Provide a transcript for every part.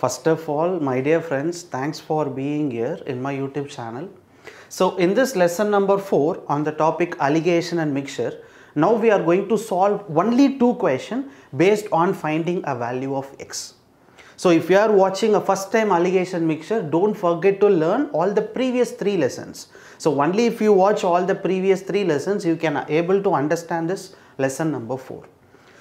First of all, my dear friends, thanks for being here in my YouTube channel. So in this lesson number 4 on the topic allegation and mixture, now we are going to solve only two question based on finding a value of x. So if you are watching a first time allegation mixture, don't forget to learn all the previous three lessons. So only if you watch all the previous three lessons, you can able to understand this lesson number four.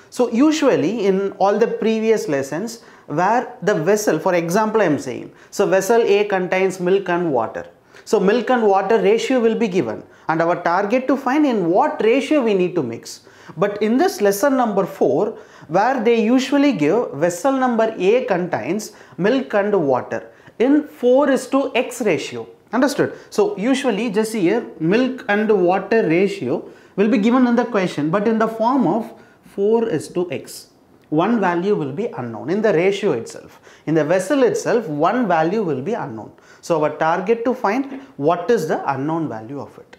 So usually in all the previous lessons, where the vessel, for example I am saying, so vessel A contains milk and water. So milk and water ratio will be given and our target to find in what ratio we need to mix. But in this lesson number 4 where they usually give vessel number A contains milk and water in 4 is to X ratio. Understood? So usually just here milk and water ratio will be given in the question but in the form of 4 is to X one value will be unknown in the ratio itself. In the vessel itself, one value will be unknown. So our target to find what is the unknown value of it.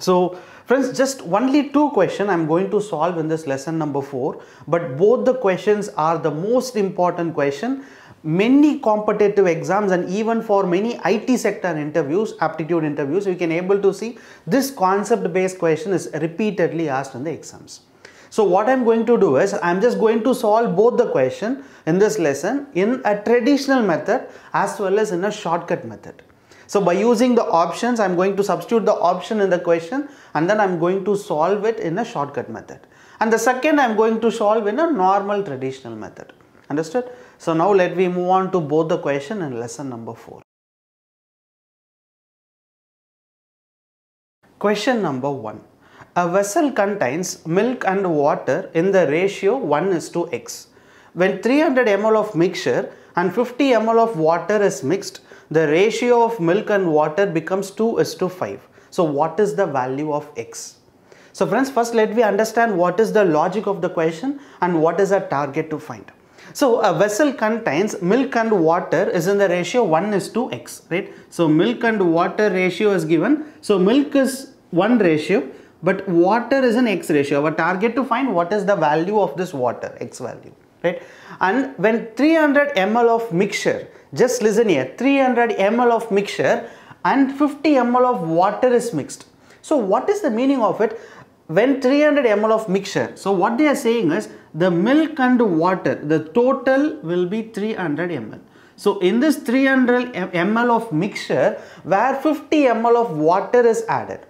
So friends, just only two questions I'm going to solve in this lesson number four, but both the questions are the most important question. Many competitive exams and even for many IT sector interviews, aptitude interviews, you can able to see this concept based question is repeatedly asked in the exams. So what I'm going to do is I'm just going to solve both the question in this lesson in a traditional method as well as in a shortcut method. So by using the options, I'm going to substitute the option in the question and then I'm going to solve it in a shortcut method. And the second I'm going to solve in a normal traditional method. Understood? So now let me move on to both the question in lesson number 4. Question number 1. A vessel contains milk and water in the ratio 1 is to x. When 300 ml of mixture and 50 ml of water is mixed, the ratio of milk and water becomes 2 is to 5. So what is the value of x? So friends, first let me understand what is the logic of the question and what is our target to find. So a vessel contains milk and water is in the ratio 1 is to x, right? So milk and water ratio is given. So milk is 1 ratio but water is an x ratio. Our target to find what is the value of this water, x value, right? And when 300 ml of mixture, just listen here, 300 ml of mixture and 50 ml of water is mixed. So what is the meaning of it? When 300 ml of mixture, so what they are saying is the milk and water, the total will be 300 ml. So in this 300 ml of mixture, where 50 ml of water is added,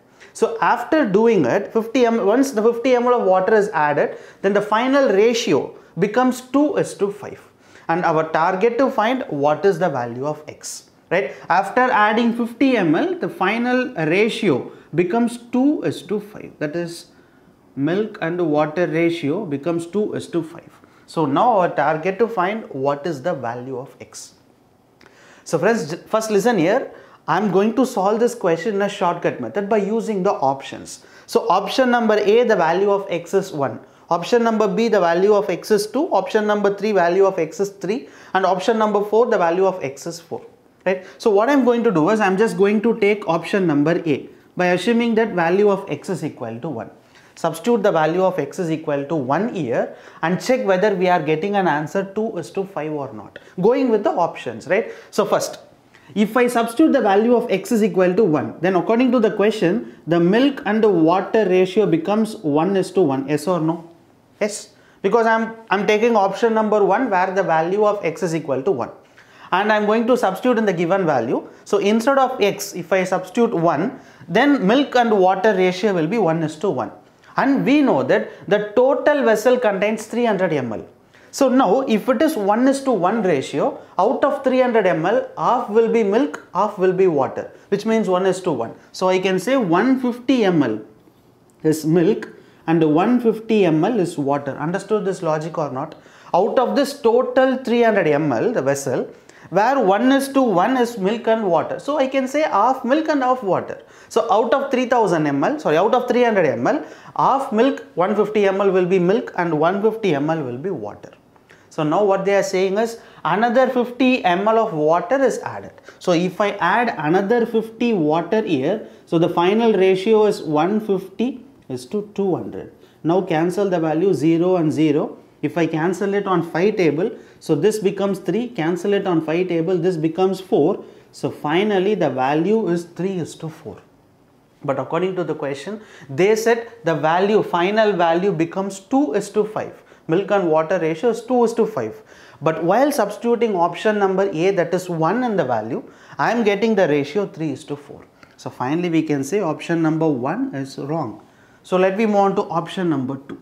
so after doing it, 50 m once the 50 ml of water is added, then the final ratio becomes 2 is to 5. And our target to find what is the value of x, right? After adding 50 ml, the final ratio becomes 2 is to 5. That is milk and water ratio becomes 2 is to 5. So now our target to find what is the value of x. So friends, first listen here. I'm going to solve this question in a shortcut method by using the options. So option number A, the value of x is 1. Option number B, the value of x is 2. Option number 3, value of x is 3. And option number 4, the value of x is 4. Right? So what I'm going to do is I'm just going to take option number A by assuming that value of x is equal to 1. Substitute the value of x is equal to 1 here and check whether we are getting an answer 2 is to 5 or not. Going with the options, right? So first, if I substitute the value of x is equal to 1, then according to the question, the milk and the water ratio becomes 1 is to 1. Yes or no? Yes. Because I'm, I'm taking option number 1 where the value of x is equal to 1. And I'm going to substitute in the given value. So instead of x, if I substitute 1, then milk and water ratio will be 1 is to 1. And we know that the total vessel contains 300 ml. So now if it is 1 is to 1 ratio, out of 300 ml, half will be milk, half will be water, which means 1 is to 1. So I can say 150 ml is milk and 150 ml is water. Understood this logic or not? Out of this total 300 ml, the vessel, where 1 is to 1 is milk and water. So I can say half milk and half water. So out of 3000 ml, sorry, out of 300 ml, half milk, 150 ml will be milk and 150 ml will be water. So now what they are saying is another 50 ml of water is added. So if I add another 50 water here, so the final ratio is 150 is to 200. Now cancel the value 0 and 0. If I cancel it on 5 table, so this becomes 3, cancel it on 5 table, this becomes 4. So finally the value is 3 is to 4. But according to the question, they said the value, final value becomes 2 is to 5 milk and water ratio is 2 is to 5. But while substituting option number A that is 1 in the value, I am getting the ratio 3 is to 4. So finally we can say option number 1 is wrong. So let me move on to option number 2.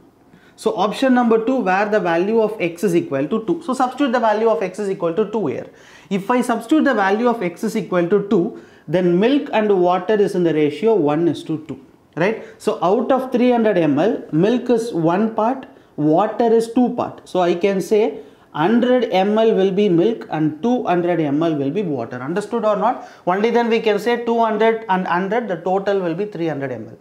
So option number 2 where the value of x is equal to 2. So substitute the value of x is equal to 2 here. If I substitute the value of x is equal to 2 then milk and water is in the ratio 1 is to 2 right. So out of 300 ml milk is 1 part water is 2 part. So I can say 100 ml will be milk and 200 ml will be water. Understood or not? Only then we can say 200 and 100 the total will be 300 ml.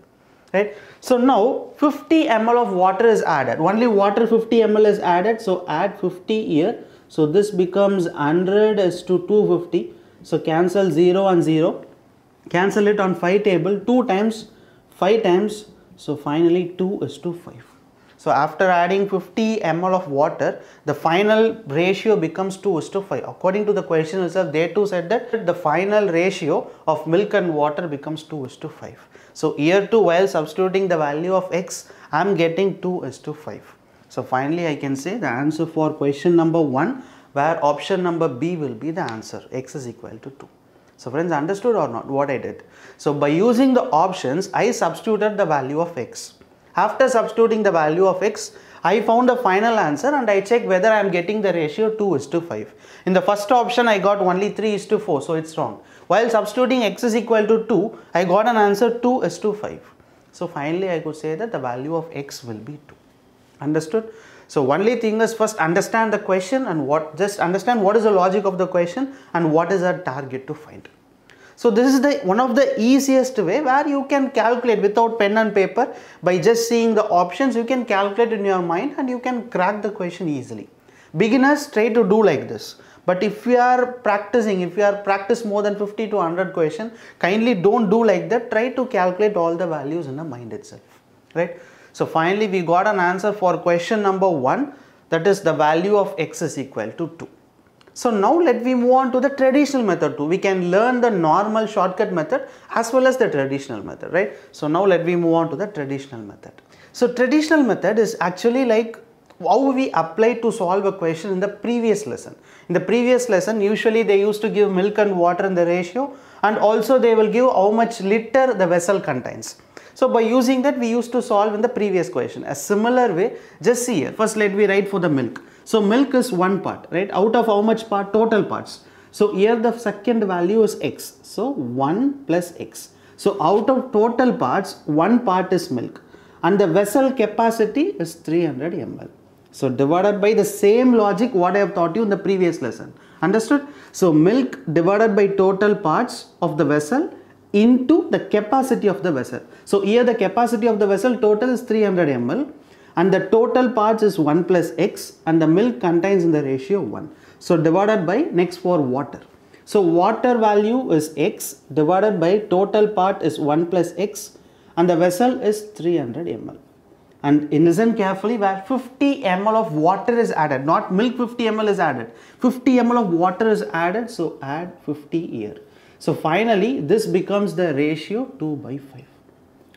Right? So now 50 ml of water is added. Only water 50 ml is added. So add 50 here. So this becomes 100 is to 250. So cancel 0 and 0. Cancel it on 5 table 2 times 5 times. So finally 2 is to 5. So after adding 50 ml of water, the final ratio becomes 2 is to 5. According to the question itself, they too said that the final ratio of milk and water becomes 2 is to 5. So here too, while substituting the value of x, I am getting 2 is to 5. So finally, I can say the answer for question number 1 where option number B will be the answer x is equal to 2. So friends understood or not what I did? So by using the options I substituted the value of x. After substituting the value of x, I found the final answer and I check whether I am getting the ratio 2 is to 5. In the first option, I got only 3 is to 4, so it's wrong. While substituting x is equal to 2, I got an answer 2 is to 5. So finally, I could say that the value of x will be 2. Understood? So only thing is first understand the question and what just understand what is the logic of the question and what is our target to find. So this is the one of the easiest way where you can calculate without pen and paper by just seeing the options you can calculate in your mind and you can crack the question easily. Beginners try to do like this. But if you are practicing, if you are practice more than 50 to 100 question, kindly don't do like that. Try to calculate all the values in the mind itself, right? So finally, we got an answer for question number one, that is the value of x is equal to 2. So now let me move on to the traditional method too. We can learn the normal shortcut method as well as the traditional method, right? So now let me move on to the traditional method. So traditional method is actually like how we applied to solve a question in the previous lesson. In the previous lesson, usually they used to give milk and water in the ratio and also they will give how much liter the vessel contains. So by using that, we used to solve in the previous question. A similar way, just see here. First, let me write for the milk. So milk is one part, right? Out of how much part? Total parts. So here the second value is x. So 1 plus x. So out of total parts, one part is milk. And the vessel capacity is 300 ml. So divided by the same logic what I have taught you in the previous lesson. Understood? So milk divided by total parts of the vessel into the capacity of the vessel. So here the capacity of the vessel total is 300 ml and the total parts is 1 plus x and the milk contains in the ratio 1. So divided by next for water. So water value is x divided by total part is 1 plus x and the vessel is 300 ml. And listen carefully where 50 ml of water is added, not milk 50 ml is added. 50 ml of water is added, so add 50 here. So finally, this becomes the ratio 2 by 5.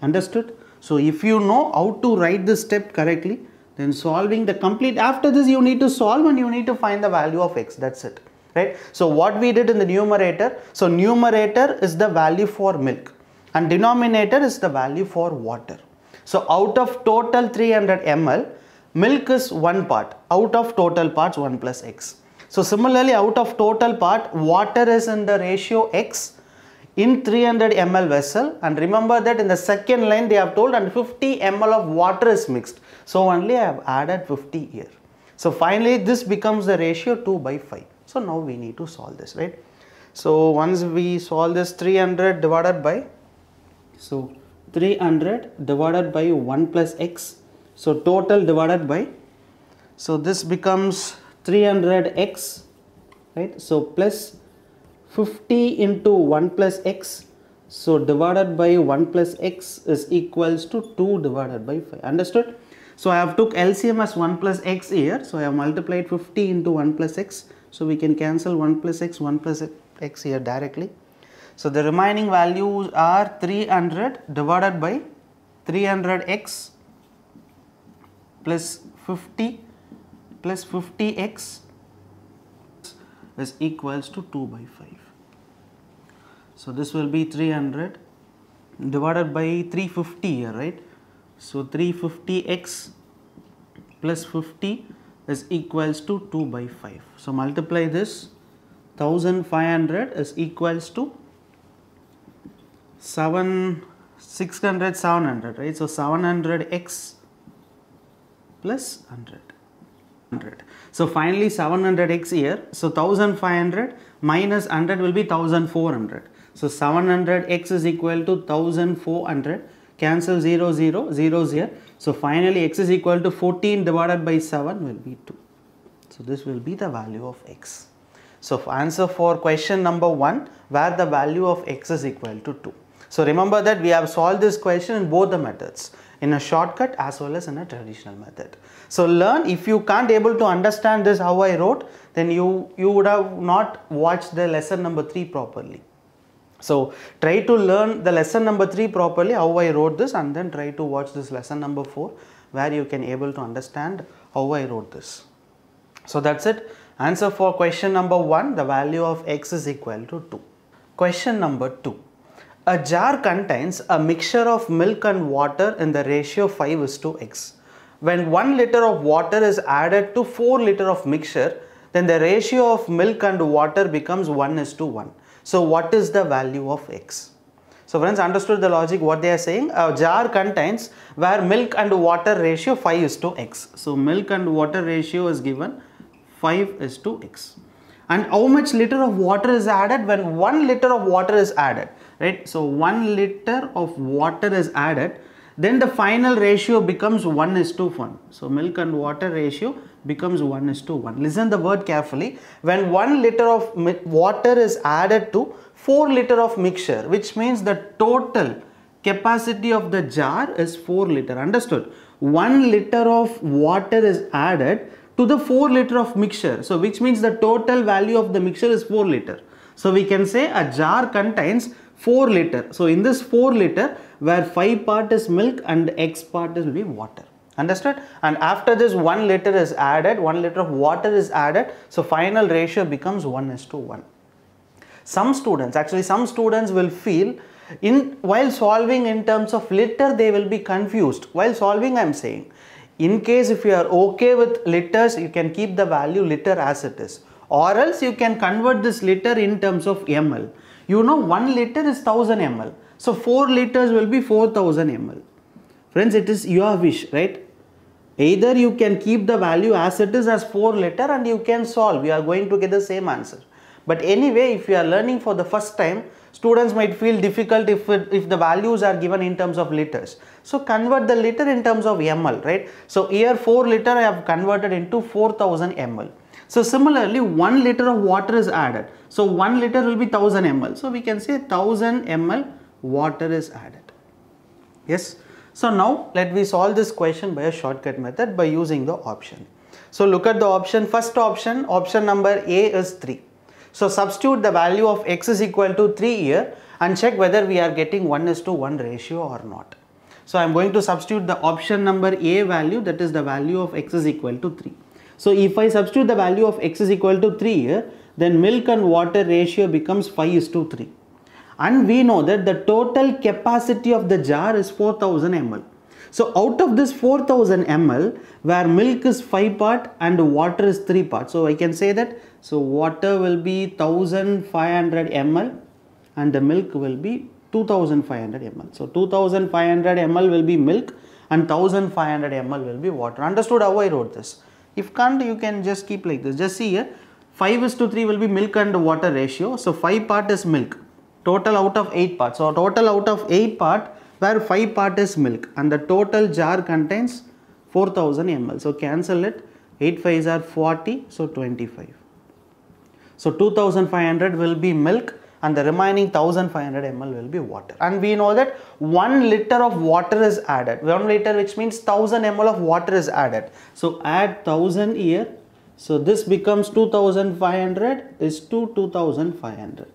Understood? So if you know how to write this step correctly, then solving the complete, after this you need to solve and you need to find the value of x, that's it, right? So what we did in the numerator, so numerator is the value for milk and denominator is the value for water. So out of total 300 ml, milk is one part, out of total parts 1 plus x. So similarly out of total part, water is in the ratio x in 300 ml vessel and remember that in the second line they have told and 50 ml of water is mixed. So only I have added 50 here. So finally this becomes the ratio 2 by 5. So now we need to solve this right. So once we solve this 300 divided by so 300 divided by 1 plus x so total divided by so this becomes 300x right so plus 50 into 1 plus x so divided by 1 plus x is equals to 2 divided by 5 understood so i have took lcm as 1 plus x here so i have multiplied 50 into 1 plus x so we can cancel 1 plus x 1 plus x here directly so the remaining values are 300 divided by 300x plus 50 plus 50x is equals to 2 by 5. So this will be 300 divided by 350 here right. So 350x plus 50 is equals to 2 by 5. So multiply this 1500 is equals to 7 600 700 right. So 700x plus 100. So finally 700x here. So 1500 minus 100 will be 1400. So 700x is equal to 1400. Cancel 0, 0, 0 here. So finally x is equal to 14 divided by 7 will be 2. So this will be the value of x. So answer for question number 1 where the value of x is equal to 2. So remember that we have solved this question in both the methods in a shortcut as well as in a traditional method. So learn if you can't able to understand this how I wrote then you, you would have not watched the lesson number 3 properly. So try to learn the lesson number 3 properly how I wrote this and then try to watch this lesson number 4 where you can able to understand how I wrote this. So that's it. Answer for question number 1 the value of x is equal to 2. Question number 2 a jar contains a mixture of milk and water in the ratio 5 is to x. When 1 liter of water is added to 4 liter of mixture, then the ratio of milk and water becomes 1 is to 1. So what is the value of x? So friends understood the logic what they are saying. A jar contains where milk and water ratio 5 is to x. So milk and water ratio is given 5 is to x. And how much liter of water is added when 1 liter of water is added? right? So 1 liter of water is added then the final ratio becomes 1 is to 1. So milk and water ratio becomes 1 is to 1. Listen the word carefully. When 1 liter of water is added to 4 liter of mixture which means the total capacity of the jar is 4 liter. Understood? 1 liter of water is added to the 4 liter of mixture. So which means the total value of the mixture is 4 liter. So we can say a jar contains 4 liter. So in this 4 liter where 5 part is milk and x part will be water. Understood? And after this 1 liter is added, 1 liter of water is added. So final ratio becomes 1 is to 1. Some students, actually some students will feel in while solving in terms of liter they will be confused. While solving I am saying in case if you are okay with liters you can keep the value liter as it is or else you can convert this liter in terms of ml you know 1 liter is 1000 ml. So 4 liters will be 4000 ml. Friends, it is your wish, right? Either you can keep the value as it is as 4 liter and you can solve. You are going to get the same answer. But anyway, if you are learning for the first time, students might feel difficult if, it, if the values are given in terms of liters. So convert the liter in terms of ml, right? So here 4 liter I have converted into 4000 ml. So similarly, 1 liter of water is added. So 1 liter will be 1000 ml. So we can say 1000 ml water is added. Yes. So now let me solve this question by a shortcut method by using the option. So look at the option. First option, option number A is 3. So substitute the value of x is equal to 3 here and check whether we are getting 1 is to 1 ratio or not. So I am going to substitute the option number A value that is the value of x is equal to 3. So if I substitute the value of x is equal to 3 here, eh, then milk and water ratio becomes 5 is to 3. And we know that the total capacity of the jar is 4000 ml. So out of this 4000 ml where milk is 5 part and water is 3 part. So I can say that so water will be 1500 ml and the milk will be 2500 ml. So 2500 ml will be milk and 1500 ml will be water. Understood how I wrote this? If can't, you can just keep like this. Just see here, 5 is to 3 will be milk and water ratio. So 5 part is milk, total out of 8 parts. So total out of 8 part, where 5 part is milk and the total jar contains 4000 ml. So cancel it, 8 5s are 40, so 25. So 2500 will be milk and the remaining 1500 ml will be water and we know that 1 liter of water is added 1 liter which means 1000 ml of water is added so add 1000 here so this becomes 2500 is to 2500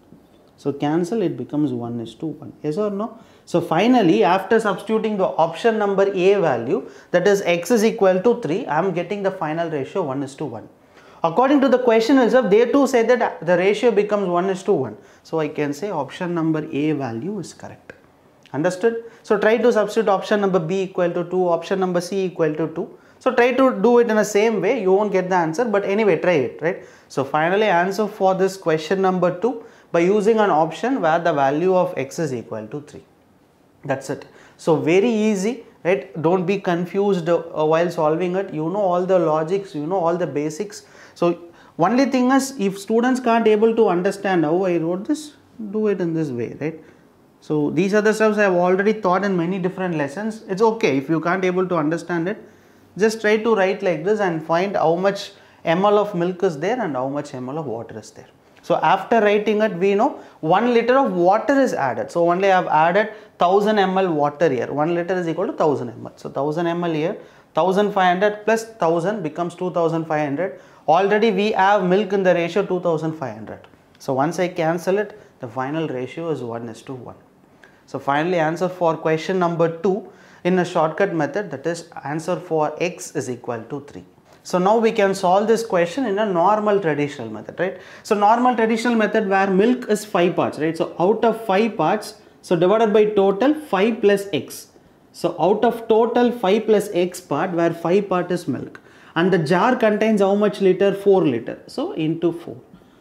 so cancel it becomes 1 is to 1 yes or no so finally after substituting the option number a value that is x is equal to 3 I am getting the final ratio 1 is to 1 According to the question itself, they too say that the ratio becomes 1 is to 1. So I can say option number A value is correct. Understood? So try to substitute option number B equal to 2, option number C equal to 2. So try to do it in the same way. You won't get the answer, but anyway, try it, right? So finally answer for this question number 2 by using an option where the value of x is equal to 3. That's it. So very easy right don't be confused uh, while solving it you know all the logics you know all the basics so only thing is if students can't able to understand how I wrote this, do it in this way, right? So these are the stuffs I have already taught in many different lessons. It's okay if you can't able to understand it. Just try to write like this and find how much ml of milk is there and how much ml of water is there. So after writing it, we know 1 liter of water is added. So only I have added 1000 ml water here. 1 liter is equal to 1000 ml. So 1000 ml here, 1500 plus 1000 becomes 2500 already we have milk in the ratio 2500 so once I cancel it the final ratio is 1 is to 1 so finally answer for question number 2 in a shortcut method that is answer for x is equal to 3 so now we can solve this question in a normal traditional method, right? So normal traditional method where milk is 5 parts, right? So out of 5 parts, so divided by total 5 plus x. So out of total 5 plus x part where 5 part is milk and the jar contains how much liter? 4 liter. So into 4.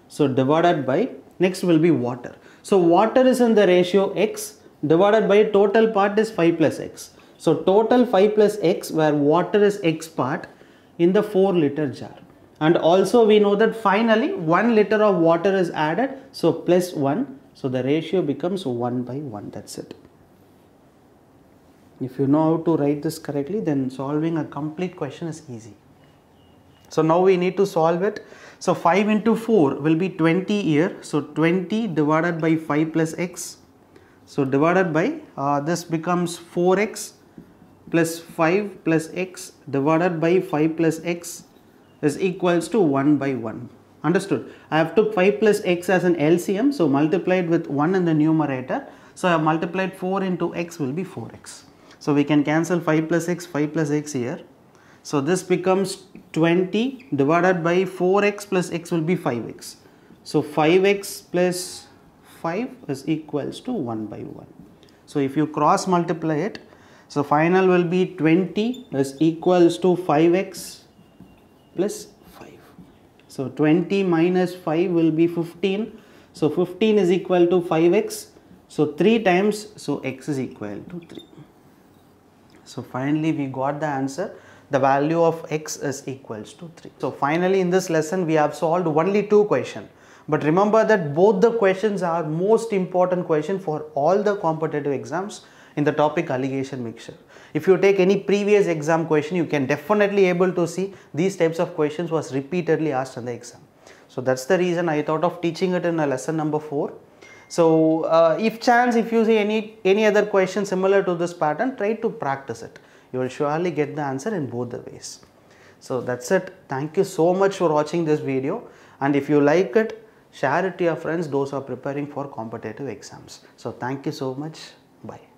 So divided by next will be water. So water is in the ratio x divided by total part is 5 plus x. So total 5 plus x where water is x part in the 4 liter jar. And also we know that finally 1 liter of water is added. So plus 1. So the ratio becomes 1 by 1. That's it. If you know how to write this correctly then solving a complete question is easy. So now we need to solve it. So 5 into 4 will be 20 here. So 20 divided by 5 plus x. So divided by uh, this becomes 4x plus 5 plus x divided by 5 plus x is equals to 1 by 1. Understood. I have took 5 plus x as an LCM. So multiplied with 1 in the numerator. So I have multiplied 4 into x will be 4x. So we can cancel 5 plus x, 5 plus x here. So this becomes 20 divided by 4x plus x will be 5x. So 5x plus 5 is equals to 1 by 1. So if you cross multiply it, so final will be 20 is equals to 5x plus 5. So 20 minus 5 will be 15. So 15 is equal to 5x. So 3 times, so x is equal to 3. So finally we got the answer the value of x is equals to 3. So finally in this lesson we have solved only two questions. But remember that both the questions are most important question for all the competitive exams in the topic allegation mixture. If you take any previous exam question, you can definitely able to see these types of questions was repeatedly asked in the exam. So that's the reason I thought of teaching it in a lesson number 4. So uh, if chance, if you see any, any other question similar to this pattern, try to practice it you will surely get the answer in both the ways. So that's it. Thank you so much for watching this video and if you like it, share it to your friends those who are preparing for competitive exams. So thank you so much. Bye.